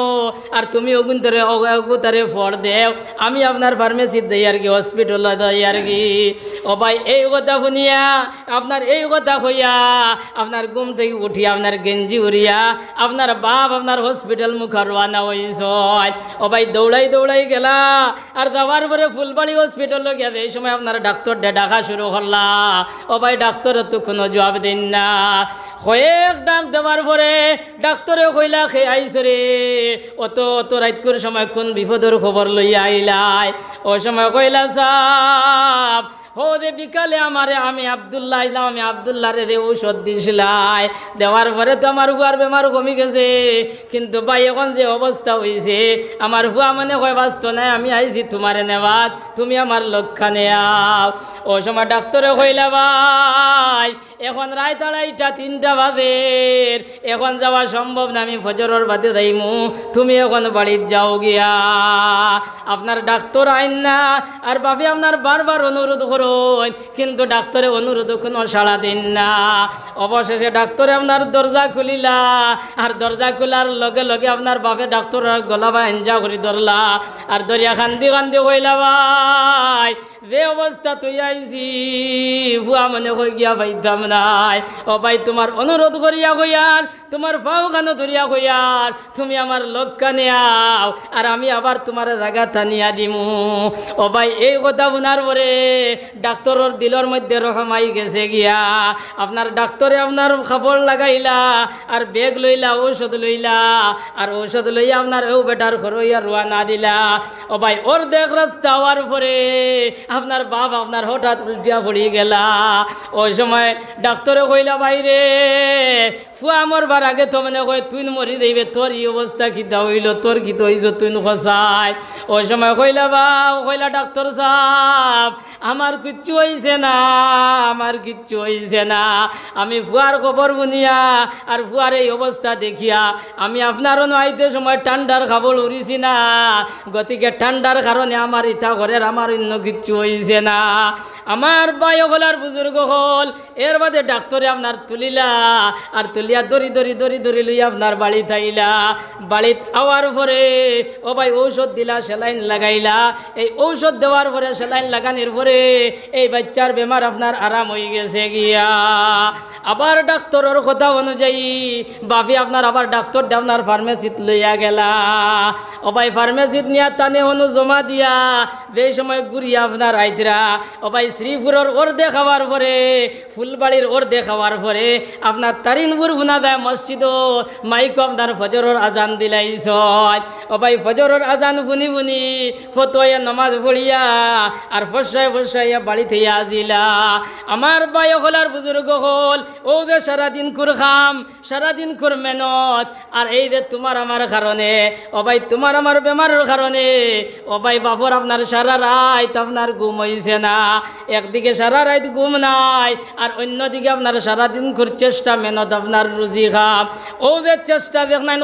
আর তুমি অগুন্তরে অগুতারে ফর দেও আমি আপনার ফার্মেসিতে যাই আর কি হসপিটাল যাই আর কি ও ভাই এই কথা শুনিয়া আপনার এই কথা হইয়া আপনার ঘুম থেকে উঠিয়া আপনার গেঞ্জি উড়িয়া আপনার বাপ আপনার হসপিটাল মুখা রানা হইস ও ভাই দৌড়াই দৌড়াই গেলা আর যাওয়ার পরে ফুলবাড়ি হসপিটাল গিয়া এই সময় আপনার ডাক্তার ডাকা শুরু করলা ও ভাই ডাক্তার তো কোনো জবাব দিন না কয়েক ডাক দেওয়ার পরে ডাক্তারে কইলা খেয়ে আইস রে অত অত রাইত করে সময় কোন বিপদের খবর লইয়া আইলাই ও সময় কইলা সাপ দে বিকালে আমারে আমি আবদুল্লাহ ইসলাম আমি আবদুল্লাহ রে দে ঔষধ দিছিলাই দেওয়ার পরে তো আমার হুয়ার বেমার কমি গেছে কিন্তু ভাই এখন যে অবস্থা হয়েছে আমার হুয়া মনে হয় বাস্ত নাই আমি আইছি তোমারে নেবাত তুমি আমার লক্ষ্য আও ও সময় ডাক্তারে কইলা ভাই এখন রায় তাড়াইটা তিনটা বাজে এখন যাওয়া সম্ভব না আমি ফজরের বাদে যাইমু তুমি এখন বাড়িত যাও গিয়া আপনার ডাক্তার আইন না আর বাপি আপনার বারবার অনুরোধ করো কিন্তু ডাক্তারে অনুরোধ কোনো সাড়া দিন না অবশেষে ডাক্তারে আপনার দরজা খুলিলা আর দরজা খোলার লগে লগে আপনার বাপে ডাক্তার গলা বা এনজা করে ধরলা আর দরিয়া খান্দি খান্দি কইলা ভাই রে অবস্থা তুই আইছি গিয়া নাই ভাই তোমার অনুরোধ করিয়া হইয়ার তোমার বাউ খানো ধরিয়া হইয়ার তুমি আমার কানে আও আর আমি আবার তোমার জাগা টানিয়া দিমু ও ভাই এই কথা শোনার পরে ডাক্তরের দিলর মধ্যে রহমাই গেছে গিয়া আপনার ডাক্তরে আপনার খাবর লাগাইলা আর বেগ লইলা ঔষধ লইলা আর ঔষধ লইয়া আপনার এও বেটার খরইয়া রোয়া না দিলা ও ভাই ওর দেখ রাস্তা হওয়ার পরে আপনার বাপ আপনার হঠাৎ উল্টিয়া পড়িয়ে গেলা ওই সময় ডাক্তরে কইলা বাইরে ফুয়া আমার মরার আগে তো মানে কয় তুই মরি দেবে তোর এই অবস্থা খিদা হইল তোর কি তো হইছ তুই ফসাই ওই সময় কইলা বা কইলা ডাক্তার সাহ আমার কিচ্ছু হইছে না আমার কিচ্ছু হইছে না আমি ফুয়ার খবর বুনিয়া আর ফুয়ার এই অবস্থা দেখিয়া আমি আপনারও নাইতে সময় ঠান্ডার খাবল উড়িছি না গতিকে ঠান্ডার কারণে আমার ইতা ঘরের আমার অন্য কিচ্ছু হইছে না আমার আর বুজুর্গ হল এর বাদে ডাক্তরে আপনার তুলিলা আর তুলিয়া দড়ি দড়ি দড়ি দড়ি লইয়া আপনার বাড়ি থাইলা বাড়িত আওয়ার পরে ও ভাই ঔষধ দিলা সেলাইন লাগাইলা এই ঔষধ দেওয়ার পরে সেলাইন লাগানোর পরে এই বাচ্চার বেমার আপনার আরাম হয়ে গেছে গিয়া আবার ডাক্তরের কথা অনুযায়ী বাপি আপনার আবার ডাক্তর আপনার ফার্মেসিত লইয়া গেলা ও ভাই ফার্মেসিত নিয়ে তানে অনু জমা দিয়া এই সময় ঘুরিয়া আপনার আইতরা ও ভাই শ্রীপুরের অর্ধে খাওয়ার পরে ফুলবাড়ির অর্ধে খাওয়ার পরে আপনার তারিনপুর দেয় মসজিদ মাইক আপনার ফজরের আজান দিলাইছ ও ভাই ফজরের আজান শুনি শুনি ফতোয়া নমাজ পড়িয়া আর ফসাই ফসাইয়া বাড়িতে আজিলা আমার ভাই হলার বুজুর্গ হল ও যে সারাদিন কুর খাম সারাদিন কুর মেনত আর এই যে তোমার আমার কারণে ও ভাই তোমার আমার বেমারের কারণে ও ভাই বাপর আপনার সারা তো আপনার ঘুম না একদিকে সারা রাত ঘুম নাই আর অন্যদিকে আপনার সারাদিন ঘুর চেষ্টা মেহনত আপনার রুজি খাম ও যে চেষ্টা দেখ নাইন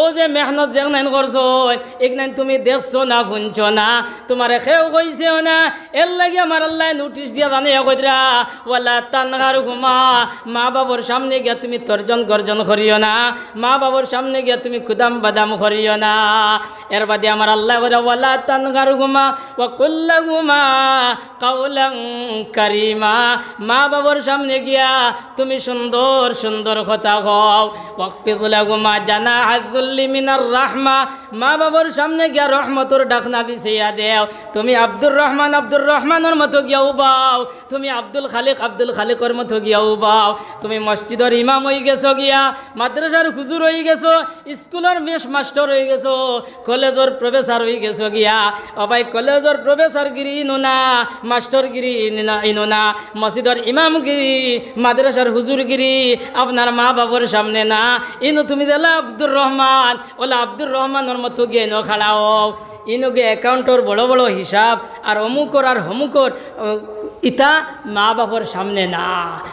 ও যে মেহনত দেখ নাইন করছই তুমি দেখছো না শুনছ না তোমার খেয়েও কইছেও না এর লাগে আমার আল্লাহ নোটিশ দিয়া জানে কইরা ওলা তানহার ঘুমা মা বাবার সামনে গিয়ে তুমি তর্জন গর্জন করিও না মা বাবার সামনে গিয়ে তুমি খুদাম বাদাম করিও না এর বাদে আমার আল্লাহ ওলা তানহার ঘুমা ও কুল্লা ঘুমা কাউ কাউলাং কারিমা মা বাবার সামনে গিয়া তুমি সুন্দর সুন্দর কথা হও ওয়াকফিজুলাগুমা জানা আজুল্লি মিনার রাহমা মা বাবার সামনে গিয়া রহমতুর ডাকনা বিছিয়া দেও তুমি আব্দুর রহমান আব্দুর রহমানের মতো গিয়া উবাও তুমি আব্দুল খালেক আব্দুল খালেকর মতো গিয়াও বাও তুমি মসজিদের ইমাম হয়ে গেছো গিয়া মাদ্রাসার হুজুর হয়ে গেছো স্কুলের মেস মাস্টার হয়ে গেছো কলেজের প্রফেসর হয়ে গেছো গিয়া অবাই কলেজের প্রফেসর গিরি না মাস্টার গিরি ইনো না মসজিদর ইমাম গিরি মাদ্রাসার হুজুর গিরি আপনার মা বাবুর সামনে না ইনু তুমি জেলা আব্দুর রহমান ওলা আব্দুর রহমানের মতো গিয়ে খাড়াও ইনগে অ্যাকাউন্টর বড় বড় হিসাব আর অমুকর আর হমুকর ইতা মা বাপর সামনে না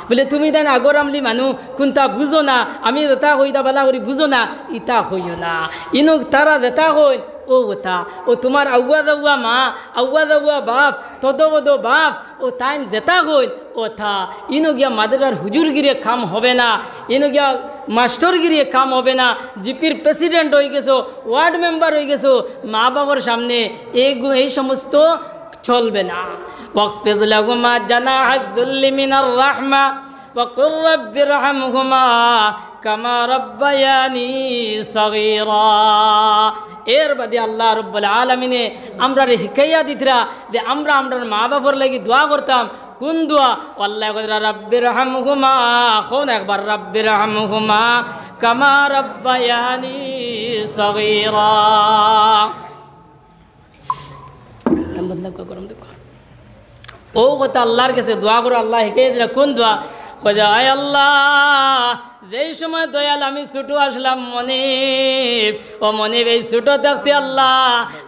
বলে তুমি দেন আগর আমলি মানু কোনটা বুঝো না আমি রেতা দা বেলা করি বুঝো না ইতা হইও না ইনুক তারা রেতা হই ও ওতা ও তোমার আউয়া দাউয়া মা আউয়া দাউয়া বাপ বদ বাপ ও তাইন জেতা হইল ওথা ইনু গিয়া মাদ্রার গিরে খাম হবে না ইনু গিয়া মাস্টরগিরিয়ে কাম হবে না জিপির প্রেসিডেন্ট হয়ে গেছো ওয়ার্ড মেম্বার হয়ে গেছো মা বাবার সামনে এগু এই সমস্ত চলবে না জানা এর বাদে আল্লাহ রব্বুল আলমিনে আমরা হিকাইয়া দিতরা যে আমরা আমরার মা বাবার লাগি দোয়া করতাম কোন দোয়া আল্লাহ রাব্বির হাম হুমা কোন একবার রাব্বির হাম হুমা কামা রব্বায়ানি সগীরা ও কথা আল্লাহর কাছে দোয়া করো আল্লাহ হিকে কোন দোয়া কয়ে আয় আল্লাহ যেই সময় দয়াল আমি ছুটো আসলাম মনিব ও মনিব এই ছুটো দেখতে আল্লাহ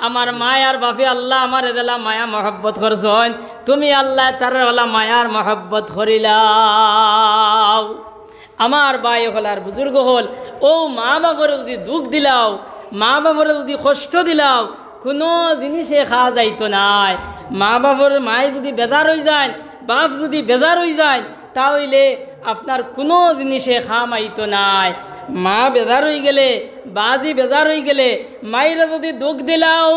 আমার মায়ার বাপি আল্লাহ আমার এদেলা মায়া মহব্বত করছন তুমি আল্লাহ তার হলা মায়ার মহব্বত করিলাও আমার বাই হল আর বুজুর্গ হল ও মা বাবার যদি দুঃখ দিলাও মা বাবার যদি কষ্ট দিলাও কোনো জিনিসে খাওয়া যাইতো নাই মা বাবার মায় যদি বেজার হয়ে যায় বাপ যদি বেজার হয়ে যায় তাহলে আপনার কোনো জিনিসে খামাইত নাই মা বেজার হয়ে গেলে বাজি বেজার হয়ে গেলে মায়েরা যদি দুঃখ দিলাও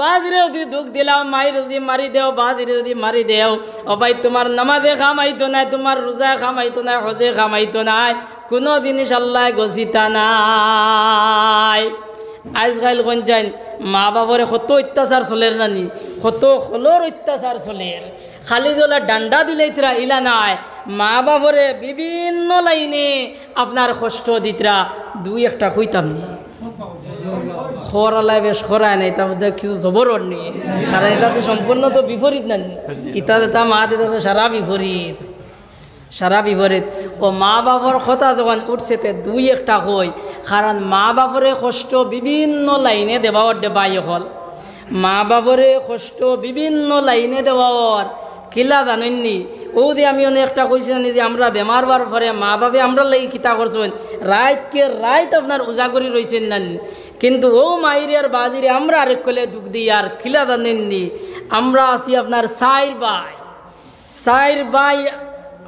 বাজরে যদি দুঃখ দিলাও মায়ের যদি মারি দেও বাজরে যদি মারি দেও ও ভাই তোমার নামাজে খামাইতো নাই তোমার রোজা খামাইতো নাই হজে খামাইতো নাই কোনো জিনিস আল্লাহ গজিতা নাই আজকাল কোন যাইন মা বাবরে কত অত্যাচার চলের নানি কত হলোর অত্যাচার চলের খালি জলা ডান্ডা দিলে ইতরা ইলা নাই মা বাবরে বিভিন্ন লাইনে আপনার কষ্ট দিতরা দুই একটা হইতাম নি খরালায় বেশ খরায় নাই তার মধ্যে কিছু জবর নি কারণ এটা তো সম্পূর্ণ তো বিপরীত নানি ইতা দেতা মা তো সারা বিপরীত সারা বিপরীত ও মা বাবার কথা যখন উঠছে তে দুই একটা হই কারণ মা বাবরে কষ্ট বিভিন্ন লাইনে দেওয়ার ডেবাই হল মা বাবরে কষ্ট বিভিন্ন লাইনে দেওয়ার কিলা জানেননি ও দিয়ে আমি অনেকটা জানি যে আমরা বেমার হওয়ার পরে মা বাপে আমরা লাগি কিতা করছেন রাতকে রাইত আপনার উজাগরি রয়েছেন না কিন্তু ও মাইরে আর বাজিরে আমরা আরেক কলে দুঃখ দিই আর কিলা জানেননি আমরা আছি আপনার সাইর বাই সাইর বাই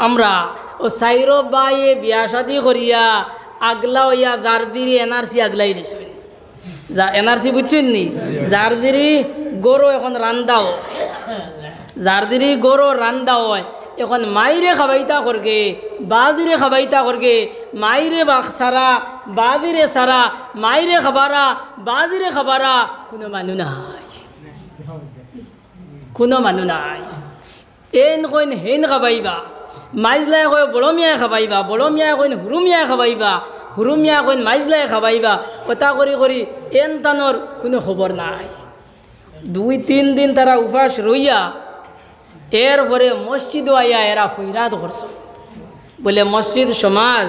আমরা ও সাইরো বাইয়ে বিয়া শাদি করিয়া আগলা হইয়া দারদিরি এনআরসি আগলাই দিছিল যা এনআরসি বুঝছেন নি জারদিরি গরু এখন রান্দাও হয় জারদিরি গরু রান্দাও এখন মাইরে খাবাইতা করগে বাজিরে খাবাইতা করগে মাইরে বাঘ সারা বাজিরে সারা মাইরে খাবারা বাজিরে খাবারা কোনো মানু নাই কোনো মানু নাই এন কইন হেন খাবাইবা মাইজলাই কয় বড় মিয়ায় খাবাইবা বড় মিয়ায় কইন হুরু মিয়ায় খাবাইবা হুরু মিয়া কইন মাইজলাই খাবাইবা কথা করি করি এন তানোর কোনো খবর নাই দুই তিন দিন তারা উপাস রইয়া এরপরে মসজিদ আইয়া এরা ফৈরাত করছ বলে মসজিদ সমাজ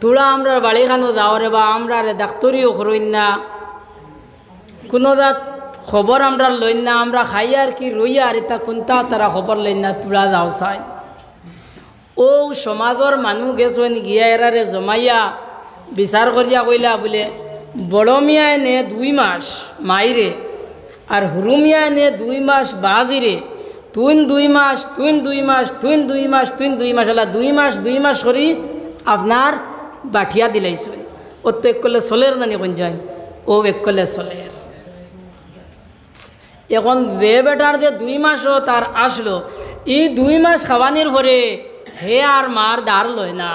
তোরা আমরা বাড়িখানো দাও রে বা আমরা রে ডাক্তরিও করইন না কোনো দাঁত খবর আমরা লইন না আমরা খাই আর কি রইয়া আর এটা কোনটা তারা খবর লইন না তোরা দাও চাই ও সমাজর মানুষ গেছেন গিয়া এরারে জমাইয়া বিচার করিয়া কইলা বলে বড় মিয়ায় নে দুই মাস মাইরে আর হুরুমিয়ায় নে দুই মাস বাজিরে তুইন দুই মাস তুইন দুই মাস তুইন দুই মাস তুইন দুই মাস হলা দুই মাস দুই মাস করি আপনার বাঠিয়া দিলাইছেন ও তো এক করলে চলের নানি কোন যায় ও এক করলে চলের এখন বে বেটার যে দুই মাসও তার আসলো এই দুই মাস খাবানির পরে হে আর মার দার লয় না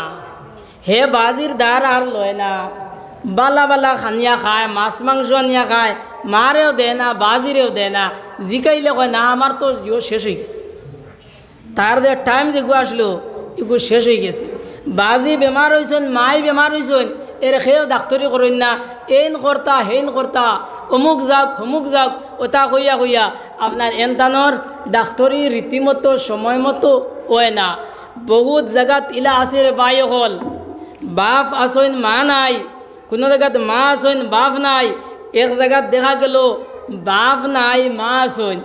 হে বাজির দার আর লয় না বালা বালা খানিয়া খায় মাছ মাংস আনিয়া খায় মারেও দেয় না বাজিরেও দেয় না জিকাইলে কয় না আমার তো ইও শেষ হয়ে গেছে তার দেয় টাইম যেগু আসলো এগু শেষ হয়ে গেছে বাজি বেমার হয়েছেন মাই বেমার হয়েছেন এর খেয়েও ডাক্তরি করেন না এইন কর্তা হেন কর্তা অমুক যাক হমুক যাক ওটা কইয়া কইয়া আপনার এনতানোর ডাক্তরি রীতিমতো সময় মতো ওয় না বহুত জায়গাত ইলা আছে বায়ে হল বাপ আসইন মা নাই কোনো জায়গাত মা আসইন বাপ নাই এক জায়গাত দেখা গেল বাপ নাই মা আসইন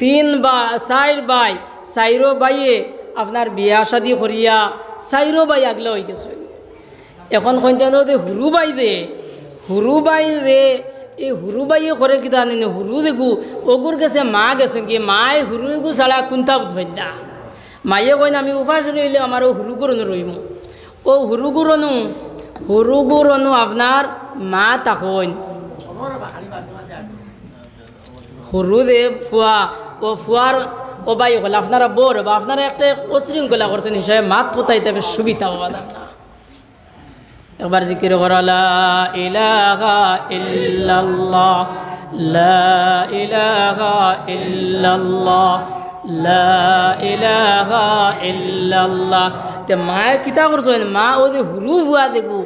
তিন বা চাইর বাই চাইরো বাইয়ে আপনার বিয়া সাদি করিয়া চাইরো বাই আগলে হয়ে গেছে এখন সন্তান যে হুরু বাই দে হুরু বাই দে এই হুরু বাইয়ে করে কিনা নেন হুরু দেখু অগুর গেছে মা গেছে কি মায় হুরু গু ছাড়া কুন্তা ধৈদা মাইয়ে কইন আমি উপাস রইলে আমার ও হুরুগুরনু রইম ও হুরুগুরনু হুরুগুরনু আপনার মা তাকইন হুরু দে ফুয়া ও ফুয়ার ও বাই হল আপনারা বোর বা আপনারা একটা অশৃঙ্খলা করছেন হিসাবে মাত কোথায় তবে সুবিধা হওয়া না একবার জিকির করালা ইলাহা ইল্লাল্লাহ লা ইলাহা ইল্লাল্লাহ ইল্লাল্লাহ তে মায়ে কিতা করছেন মা ও যে হুরু ভুয়া দেখু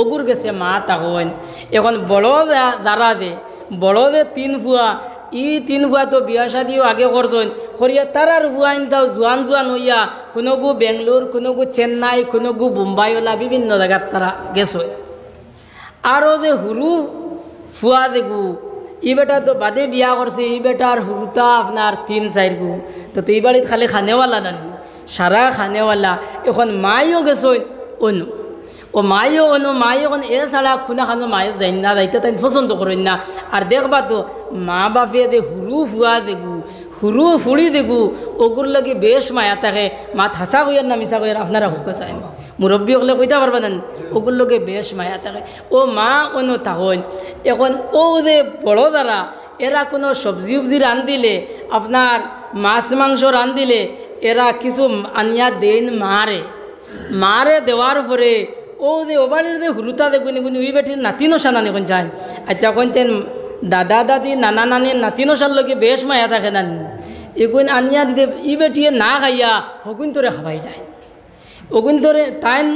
অগুর গেছে মা তাহন এখন বড় দাঁড়া দে বড় দে তিন ভুয়া ই তিন ভুয়া তো বিয়া শাদিও আগে করছেন করিয়া তারার ভুয়া ইনতাও জোয়ান জোয়ান হইয়া কোনো গু বেঙ্গলোর কোনো গু চেন্নাই কোনো গু বোম্বাই ওলা বিভিন্ন জায়গার তারা গেছে আরও যে হুরু ফুয়া দেখু ই বেটা তো বাদে বিয়া করছে ই বেটার হুতা আপনার তিন চাইর গু তো তুই বাড়িত খালি খানেওয়ালা নানি সারা খানেওয়ালা এখন মাইও গেছো অনু ও মাইও অনু মাই এখন এ ছাড়া খুনা খানো মায়ে যাই না যাইতে তাই পছন্দ করেন না আর দেখবা তো মা বাপে যে হুরু ফুয়া দেগু হুরু ফুড়ি দেগু ওগুর লাগে বেশ মায়া থাকে মা থাসা কইয়ার না মিশা কইয়ার আপনারা হুকা চায় মুরব্বী হলে কইতা পারবা ওগুল লোকে বেশ মায়া থাকে ও মা কোনো তাহন এখন ও যে বড় দ্বারা এরা কোনো সবজি উবজি রান্ধিলে আপনার মাছ মাংস রান্ধিলে এরা কিছু আনিয়া দেন মারে মারে দেওয়ার পরে ও যে ওবালের যে হুরুতা দেখুন গুনি ওই বেটির নাতিনো সানা নিখন চান আচ্ছা কোন চেন দাদা দাদি নানা নানি নাতিনো সার লোকে বেশ মায়া থাকে নানি এগুন আনিয়া দিতে ই বেটিয়ে না খাইয়া হগুন তোরে খাবাই যায় ওগুন ধরে তাইন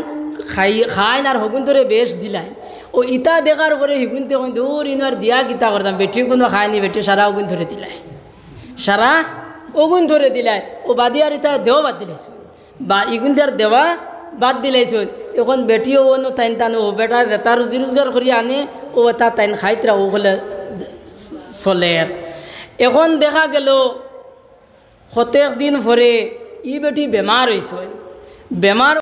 খাই খাইন আর হগুন ধরে বেশ দিলাই ও ইতা দেখার পরে হিগুন তখন দূর আর দিয়া কিতা করতাম বেটি কোনো খায়নি বেটি সারা ওগুন ধরে দিলাই সারা ওগুন ধরে দিলাই ও আর ইতা দেও বাদ দিলাইছ বা ইগুন তার দেওয়া বাদ দিলাইছ এখন বেটি অন্য তাইন তান ও বেটা তার রুজি রোজগার করি আনে ও তা তাইন খাইতরা ও হলে চলে এখন দেখা গেল সতেক দিন ভরে ই বেটি বেমার হয়েছে बेमार